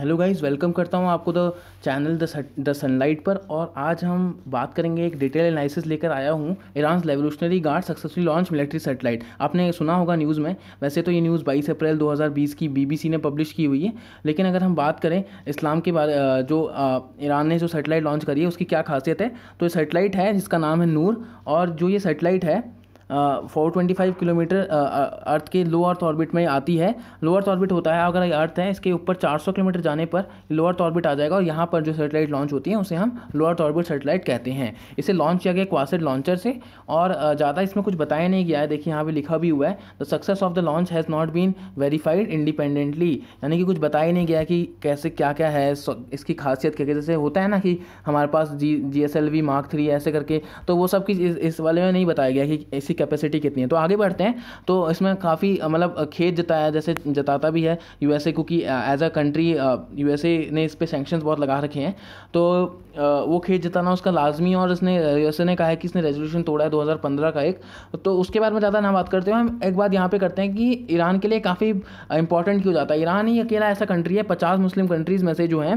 hello guys welcome करता हूँ आपको द चैनल द सनलाइट पर और आज हम बात करेंगे एक डिटेल एनालिसिस लेकर आया हूँ Iran revolutionary guard successfully launch military satellite आपने सुना होगा न्यूज़ में वैसे तो ये न्यूज़ 22 अप्रैल 2020 की बीबीसी ने पब्लिश की हुई है लेकिन अगर हम बात करें इस्लाम के बारे जो ईरान ने जो सेटेलाइट लॉन्च करी है उसकी क्या खासियत है तो ये सेटेलाइट है जिसका नाम है नूर और जो ये सेटेलाइट है four twenty five kilometre earth के लो अर्थ ऑर्बिट में आती है लो अर्थ ऑर्बिट होता है अगर अर्थ है इसके ऊपर चार सौ किलोमीटर जाने पर लो अर्थ ऑर्बिट आ जाएगा और यहाँ पर जो सेटेलाइट लॉन्च होती है उसे हम लो अर्थ ऑर्बिट सेटेलाइट कहते हैं इसे लॉन्च किया गया क्वासिड लॉन्चर से और ज़्यादा इसमें कुछ बताया नहीं गया है देखिए यहाँ पर लिखा भी हुआ है the success of the launch has not been verified independently यानी कि कुछ बताया नहीं गया कि कैसे क्या क्या है इसकी खासियत क्या जैसे होता है ना कि हमारे पास G G S L V mark three ऐसे करके तो वो सब की इस, वाले में नहीं बताया गया कि इसी कैपेसिटी कितनी है तो आगे बढ़ते हैं तो इसमें काफ़ी मतलब खेत जताया जैसे जताता भी है यू एस ए क्योंकि as a country U S A ने इस पर सेंक्शन बहुत लगा रखे हैं तो वो खेत जताना उसका लाजमी और इसने ए ने कहा है कि इसने रेजोल्यूशन तोड़ा है दो हज़ार पंद्रह का एक तो उसके बारे में ज़्यादा ना बात करते हैं हम एक बात यहाँ पर करते हैं कि ईरान के लिए काफ़ी इंपॉर्टेंट क्यों जाता है ईरान ही अकेला ऐसा कंट्री है पचास मुस्लिम कंट्रीज़ में से जो हैं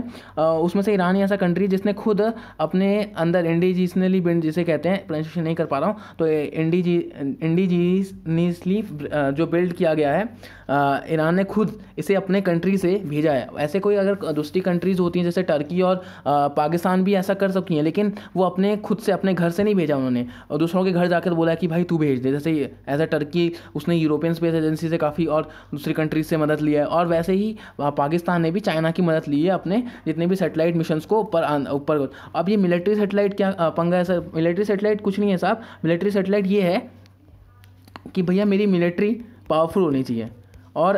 उसमें से ईरान ही ऐसा कंट्री है जिसने खुद अपने अंदर इंडिजीनली बिंड जिसे कहते हैं प्रोनाउंसिएशन नहीं कर पा रहा हूँ तो इंडिजी इंडिजीनियसली जो बिल्ड किया गया है ईरान ने खुद इसे अपने कंट्री से भेजा है ऐसे कोई अगर दूसरी कंट्रीज़ होती हैं जैसे टर्की और पाकिस्तान भी ऐसा कर सकती हैं लेकिन वो अपने खुद से अपने घर से नहीं भेजा उन्होंने और दूसरों के घर जाकर बोला कि भाई तू भेज दे जैसे एज अ टर्की उसने यूरोपियन स्पेस एजेंसी से काफ़ी और दूसरी कंट्रीज से मदद लिया है और वैसे ही पाकिस्तान ने भी चाइना की मदद ली है अपने जितने भी सेटेलाइट मिशन को ऊपर ऊपर अब ये मिलिट्री सेटेलाइट क्या पंगा है सर मिलिट्री सेटेलाइट कुछ नहीं है साहब मिलिट्री सेटेलाइट ये है कि भैया मेरी मिलिट्री पावरफुल होनी चाहिए और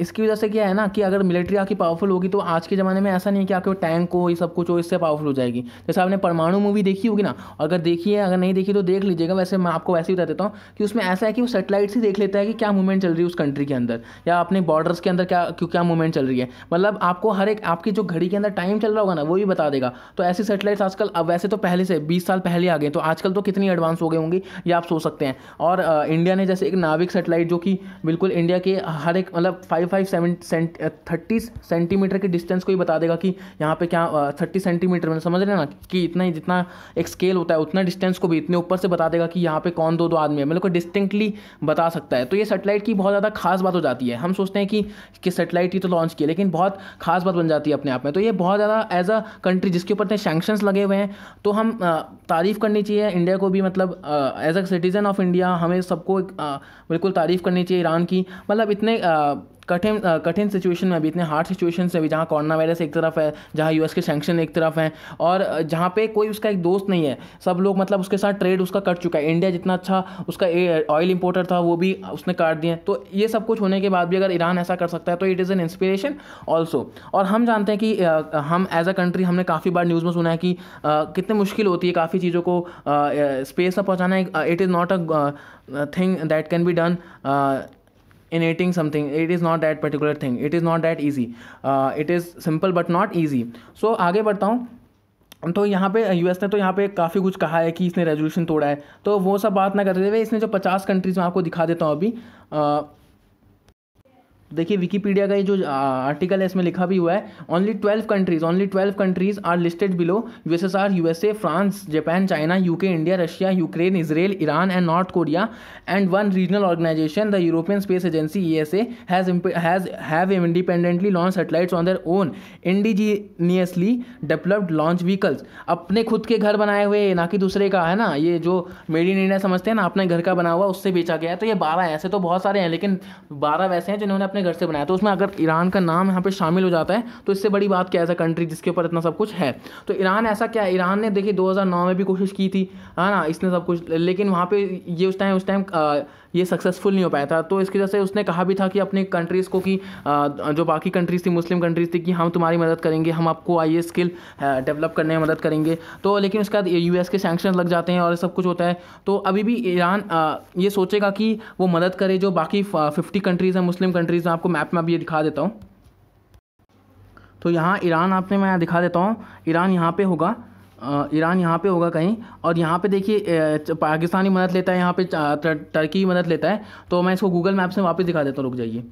इसकी वजह से क्या है ना कि अगर मिलिट्री आपकी पावरफुल होगी तो आज के ज़माने में ऐसा नहीं है कि आपके टैंक हो ये सब कुछ हो इससे पावरफुल हो जाएगी जैसे आपने परमाणु मूवी देखी होगी ना अगर देखी है अगर नहीं देखी तो देख लीजिएगा वैसे मैं आपको वैसे ही बता देता हूँ कि उसमें ऐसा है कि वो सेटेलाइट से देख लेता है कि क्या मूवमेंट चल रही है उस कंट्री के अंदर या अपने बॉर्डर्स के अंदर क्या क्या मूवमेंट चल रही है मतलब आपको हर एक आपकी जो घड़ी के अंदर टाइम चल रहा होगा ना वो भी बता देगा तो ऐसी सेटेलाइट आजकल अब वैसे तो पहले से बीस साल पहले आ गए तो आजकल तो कितनी एडवांस हो गए होंगे ये आप सोच सकते हैं और इंडिया ने जैसे एक नाविक सेटेलाइट जो कि बिल्कुल इंडिया के हर एक मतलब five five five seven cent thirty centimetre के डिस्टेंस को ही बता देगा कि यहाँ पे क्या थर्टी uh, सेंटीमीटर में समझ रहे ना कि इतना ही जितना एक स्केल होता है उतना डिस्टेंस को भी इतने ऊपर से बता देगा कि यहाँ पे कौन दो दो आदमी है मेरे को डिस्टिंक्टली बता सकता है तो ये सेटेलाइट की बहुत ज़्यादा खास बात हो जाती है हम सोचते हैं कि कि सेटेलाइट ही तो लॉन्च किया लेकिन बहुत खास बात बन जाती है अपने आप में तो ये बहुत ज़्यादा एज अ कंट्री जिसके ऊपर इतने सेंक्शन लगे हुए हैं तो हम uh, तारीफ़ करनी चाहिए इंडिया को भी मतलब as a citizen of India हमें सबको uh, बिल्कुल तारीफ़ करनी चाहिए ईरान की मतलब इतने आ, कठिन कठिन सिचुएशन में भी इतने हार्ड सिचुएशन में भी जहाँ कोरोना वायरस एक तरफ है जहाँ यूएस के सेंक्शन एक तरफ हैं और जहाँ पे कोई उसका एक दोस्त नहीं है सब लोग मतलब उसके साथ ट्रेड उसका कट चुका है इंडिया जितना अच्छा उसका ऑयल इंपोर्टर था वो भी उसने काट दिए तो ये सब कुछ होने के बाद भी अगर ईरान ऐसा कर सकता है तो it is an inspiration also और हम जानते हैं कि हम एज अ कंट्री हमने काफ़ी बार न्यूज़ में सुना है कि कितने मुश्किल होती है काफ़ी चीज़ों को स्पेस में पहुँचाना it is not a thing that can be done in eating something it is not that particular thing it is not that easy uh, it is simple but not easy so आगे बढ़ता हूँ तो यहाँ पे US ने तो यहाँ पे काफ़ी कुछ कहा है कि इसने रेजोल्यूशन तोड़ा है तो वो सब बात ना करते हुए इसने जो पचास कंट्रीज़ में आपको दिखा देता हूँ अभी आ, देखिए विकीपीडिया का ये जो आर्टिकल है इसमें लिखा भी हुआ है only twelve countries only twelve countries are listed below USSR USA France Japan China UK India Russia Ukraine Israel Iran and North Korea and one regional organisation the European Space Agency E S A has have independently launch satellites on their own indigenously developed launch vehicles अपने खुद के घर बनाए हुए ना कि दूसरे का है ना ये जो मेड इन इंडिया समझते हैं ना अपने घर का बना हुआ उससे बेचा गया है तो ये बारह ऐसे तो बहुत सारे हैं लेकिन बारह वैसे हैं जिन्होंने अपने घर से बनाया तो उसमें अगर ईरान का नाम यहाँ पे शामिल हो जाता है तो इससे बड़ी बात क्या ऐसा कंट्री जिसके ऊपर इतना सब कुछ है तो ईरान ऐसा क्या है ईरान ने देखिए 2009 में भी कोशिश की थी है ना इसने सब कुछ लेकिन वहाँ पे ये उस टाइम उस टाइम ये सक्सेसफुल नहीं हो पाया था तो इसकी वजह से उसने कहा भी था कि अपनी कंट्रीज़ को कि जो बाकी कंट्रीज़ थी मुस्लिम कंट्रीज़ थी कि हम तुम्हारी मदद करेंगे हम आपको आई स्किल डेवलप करने में मदद करेंगे तो लेकिन उसके बाद यू के सैक्शन लग जाते हैं और सब कुछ होता है तो अभी भी ईरान ये सोचेगा कि वो मदद करे जो बाकी फिफ्टी कंट्रीज़ हैं मुस्लिम कंट्रीज़ में आपको मैप में अभी ये दिखा देता हूँ तो यहाँ ईरान आपने मैं दिखा देता हूँ ईरान यहाँ पे होगा ईरान यहाँ पे होगा कहीं और यहाँ पे देखिए पाकिस्तानी मदद लेता है यहाँ पे टर्की मदद लेता है तो मैं इसको गूगल मैप से वापस दिखा देता हूँ रुक जाइए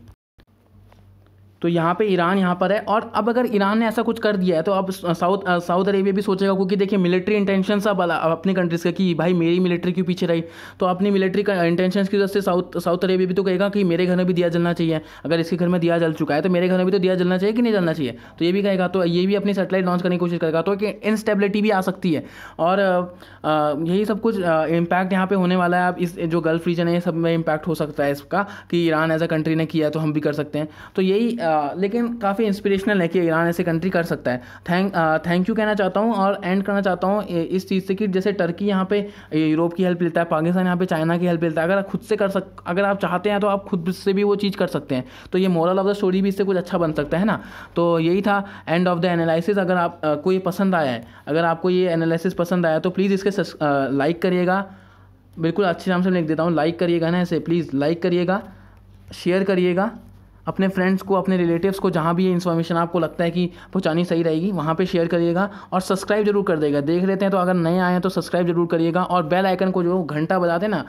तो यहाँ पे ईरान यहाँ पर है और अब अगर ईरान ने ऐसा कुछ कर दिया है तो अब साउथ साउथ अरेबिया भी सोचेगा क्योंकि देखिए मिलिट्री इंटेंशन सब अपनी कंट्रीज़ का कि भाई मेरी मिलिट्री क्यों पीछे रही तो अपनी मिलिट्री इंटेंशन की वजह से साउथ साउथ अरेबिया भी तो कहेगा कि मेरे घर में भी दिया जलना चाहिए अगर इसके घर में दिया जल चुका है तो मेरे घर में भी तो दिया जलना चाहिए कि नहीं जलना चाहिए तो ये भी कहेगा तो ये भी अपनी सेटेलाइट लॉन्च करने की कोशिश करेगा तो एक इंस्टेबिलिटी भी आ सकती है और यही सब कुछ इम्पैक्ट यहाँ पर होने वाला है अब इस जो गल्फ रीजन है ये सब में इम्पैक्ट हो सकता है इसका कि ईरान एज अ कंट्री ने किया तो हम भी कर सकते हैं तो यही लेकिन काफ़ी इंस्पिरेशनल है कि ईरान ऐसे कंट्री कर सकता है थैंक थैंक यू कहना चाहता हूँ और एंड करना चाहता हूँ इस चीज़ से कि जैसे टर्की यहाँ पे यूरोप की हेल्प लेता है पाकिस्तान यहाँ पे चाइना की हेल्प लेता है अगर आप खुद से कर सक अगर आप चाहते हैं तो आप खुद से भी वो चीज़ कर सकते हैं तो ये मॉरल ऑफ द स्टोरी भी इससे कुछ अच्छा बन सकता है ना तो यही था एंड ऑफ द एनालिसिस अगर को ये पसंद आया है अगर आपको ये एनालिसिस पसंद आया तो प्लीज़ इसके लाइक करिएगा बिल्कुल अच्छे नाम से लिख देता हूँ लाइक करिएगा ना ऐसे प्लीज़ लाइक करिएगा शेयर करिएगा अपने फ्रेंड्स को अपने रिलेटिव्स को जहाँ भी ये इन्फॉर्मेशन आपको लगता है कि पहुँचानी सही रहेगी वहाँ पे शेयर करिएगा और सब्सक्राइब जरूर कर देगा देख लेते हैं तो अगर नए आए हैं तो सब्सक्राइब जरूर करिएगा और बेल आइकन को जो घंटा बजाते हैं ना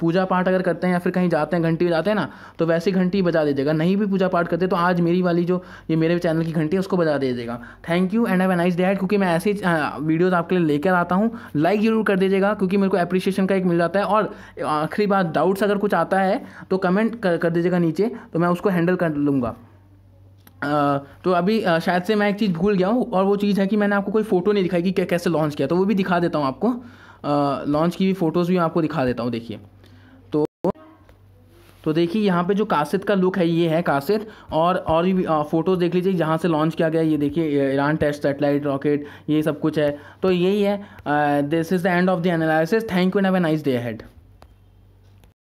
पूजा पाठ अगर करते हैं या फिर कहीं जाते हैं घंटी बजाते हैं ना तो वैसी घंटी बजा दीजिएगा नहीं भी पूजा पाठ करते तो आज मेरी वाली जो ये मेरे चैनल की घंटी है उसको बजा दीजिएगा thank you and have a nice day क्योंकि मैं ऐसी वीडियोज़ आपके लिए लेकर आता हूँ लाइक ज़रूर कर दीजिएगा क्योंकि मेरे को अप्रिसिएशन का एक मिल जाता है और आखिरी बात डाउट्स अगर कुछ आता है तो कमेंट कर दीजिएगा नीचे तो मैं उसको हैंडल कर लूँगा तो अभी शायद से मैं एक चीज़ भूल गया हूँ और वो चीज़ है कि मैंने आपको कोई फ़ोटो नहीं दिखाई कि क्या कैसे लॉन्च किया तो वो भी दिखा देता हूँ आपको लॉन्च की भी फ़ोटोज़ भी आपको दिखा देता हूँ देखिए तो तो देखिए यहाँ पे जो कासिद का लुक है ये है कासिद और और भी फ़ोटोज़ देख लीजिए जहाँ से लॉन्च किया गया ये देखिए ईरान टेस्ट सेटेलाइट रॉकेट ये सब कुछ है तो यही है this is the end of the analysis thank you and have a nice day head